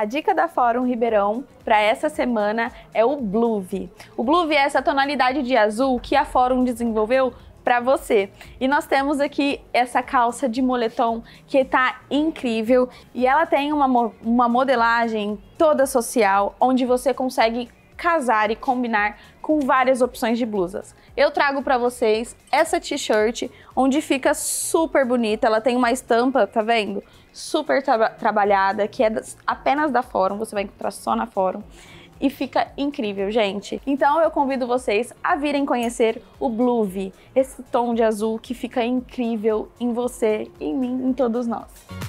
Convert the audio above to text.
A dica da Fórum Ribeirão para essa semana é o Bluve. O Bluve é essa tonalidade de azul que a Fórum desenvolveu para você. E nós temos aqui essa calça de moletom que tá incrível e ela tem uma, uma modelagem toda social, onde você consegue casar e combinar com várias opções de blusas. Eu trago para vocês essa t-shirt, onde fica super bonita, ela tem uma estampa, tá vendo? Super tra trabalhada, que é apenas da Fórum, você vai encontrar só na Fórum e fica incrível, gente. Então eu convido vocês a virem conhecer o Blueve, esse tom de azul que fica incrível em você, em mim, em todos nós.